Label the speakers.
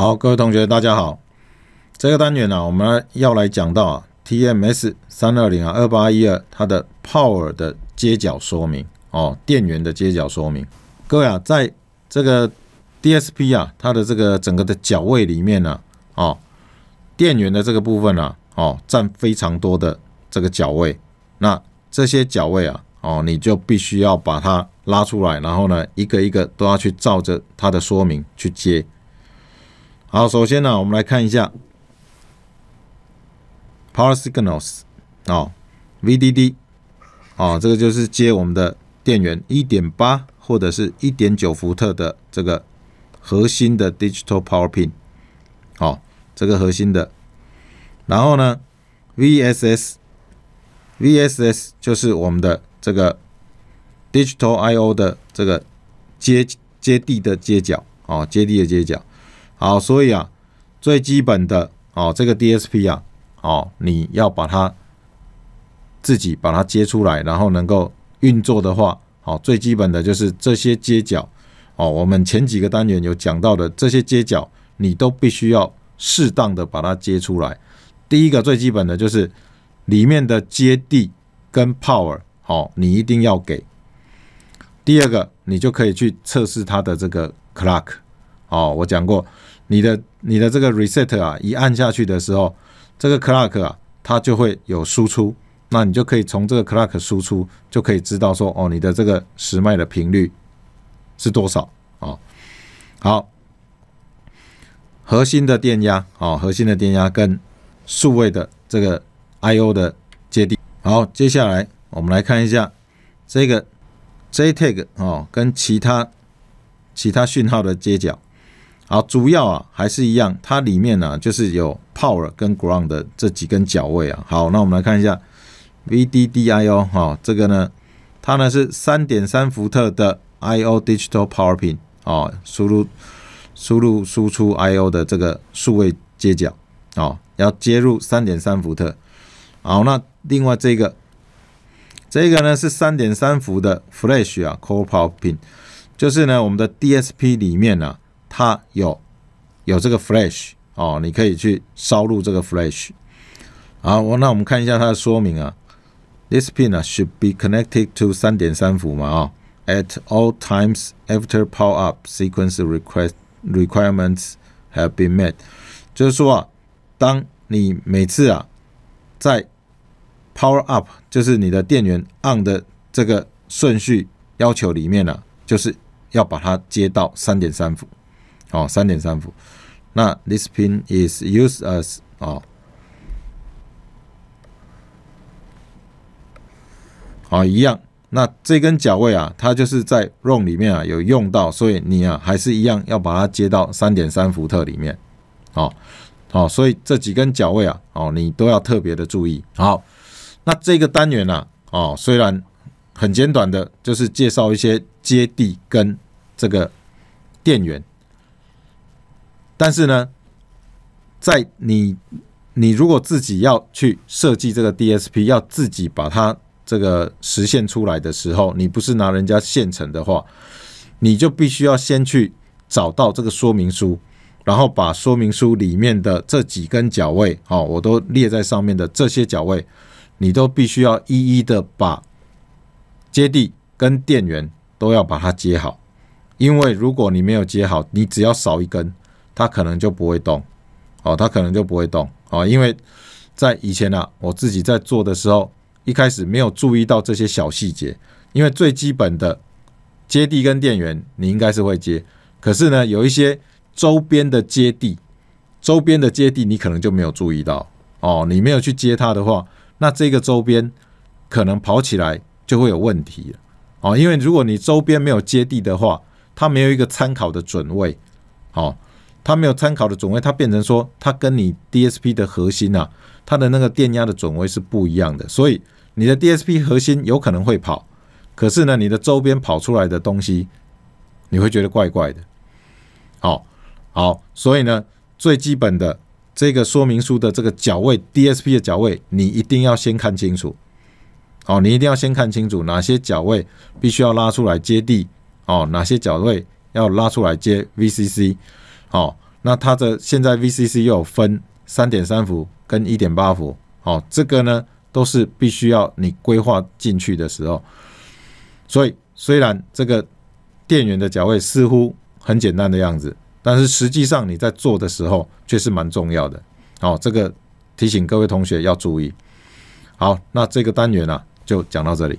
Speaker 1: 好，各位同学，大家好。这个单元呢，我们要来讲到啊，TMS 三二零啊，二八一二它的 power 的接脚说明哦，电源的接脚说明。各位啊，在这个 DSP 啊，它的这个整个的脚位里面呢，哦，电源的这个部分呢，哦，占非常多的这个脚位。那这些脚位啊，哦，你就必须要把它拉出来，然后呢，一个一个都要去照着它的说明去接。好，首先呢，我们来看一下，power signals 啊，VDD 啊，这个就是接我们的电源，一点八或者是一点九伏特的这个核心的 digital power pin，哦，这个核心的，然后呢，VSS，VSS 就是我们的这个 digital I/O 的这个接接地的接角啊，接地的接角。好，所以啊，最基本的哦，这个 DSP 啊，哦，你要把它自己把它接出来，然后能够运作的话，好，最基本的就是这些接脚哦。我们前几个单元有讲到的这些接脚，你都必须要适当的把它接出来。第一个最基本的就是里面的接地跟 power，好，你一定要给。第二个，你就可以去测试它的这个 clock，哦，我讲过。你的你的这个 reset 啊，一按下去的时候，这个 clock 啊，它就会有输出，那你就可以从这个 clock 输出，就可以知道说，哦，你的这个时脉的频率是多少啊？好，核心的电压，哦，核心的电压跟数位的这个 I/O 的接地。好，接下来我们来看一下这个 JTAG 哦，跟其他其他讯号的接角。好，主要啊还是一样，它里面呢就是有 power 跟 ground 的这几根脚位啊。好，那我们来看一下 VDDIO 哈，这个呢，它呢是三点三伏特的 I/O digital power pin 哦，输入输入输出 I/O 的这个数位接脚哦，要接入三点三伏特。好，那另外这个这个呢是三点三伏的 Flash 啊 core power pin，就是呢我们的 DSP 里面呢。它有，有这个 flash 哦，你可以去烧录这个 flash。好，我那我们看一下它的说明啊。This pin 啊 should be connected to 三点三伏嘛啊，at all times after power up sequence request requirements have been met。就是说啊，当你每次啊在 power up，就是你的电源 on 的这个顺序要求里面呢，就是要把它接到三点三伏。哦，三点三伏。那 this pin is used as 哦，好一样。那这根脚位啊，它就是在 ROM 里面啊有用到，所以你啊还是一样要把它接到三点三伏特里面。哦，哦，所以这几根脚位啊，哦你都要特别的注意。好，那这个单元呢，哦虽然很简短的，就是介绍一些接地跟这个电源。但是呢，在你你如果自己要去设计这个 DSP，要自己把它这个实现出来的时候，你不是拿人家现成的话，你就必须要先去找到这个说明书，然后把说明书里面的这几根脚位啊，我都列在上面的这些脚位，你都必须要一一的把接地跟电源都要把它接好，因为如果你没有接好，你只要少一根。它可能就不会动，哦，它可能就不会动，哦，因为在以前呢，我自己在做的时候，一开始没有注意到这些小细节，因为最基本的接地跟电源你应该是会接，可是呢，有一些周边的接地，周边的接地你可能就没有注意到，哦，你没有去接它的话，那这个周边可能跑起来就会有问题了，哦，因为如果你周边没有接地的话，它没有一个参考的准位，哦。它没有参考的准位，它变成说，它跟你 DSP 的核心啊，它的那个电压的准位是不一样的，所以你的 DSP 核心有可能会跑，可是呢，你的周边跑出来的东西，你会觉得怪怪的。好，好，所以呢，最基本的这个说明书的这个脚位 DSP 的脚位，你一定要先看清楚。哦，你一定要先看清楚哪些脚位必须要拉出来接地，哦，哪些脚位要拉出来接 VCC。好，那它的现在 VCC 又有分三点三伏跟一点八伏，好，这个呢都是必须要你规划进去的时候。所以虽然这个电源的脚位似乎很简单的样子，但是实际上你在做的时候却是蛮重要的。好，这个提醒各位同学要注意。好，那这个单元啊就讲到这里。